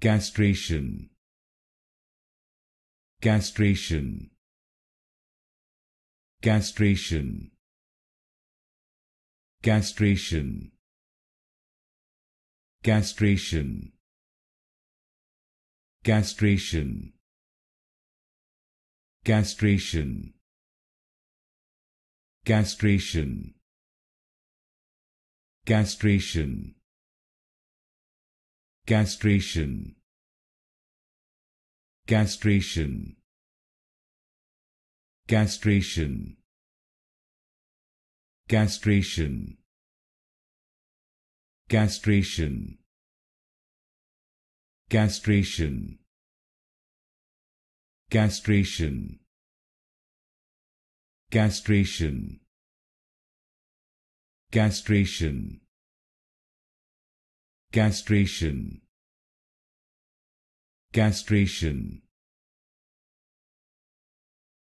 castration castration castration castration castration castration castration castration castration Castration. Castration. Castration. Castration. Castration. Castration. Castration. Castration. Castration. Castration. Castration.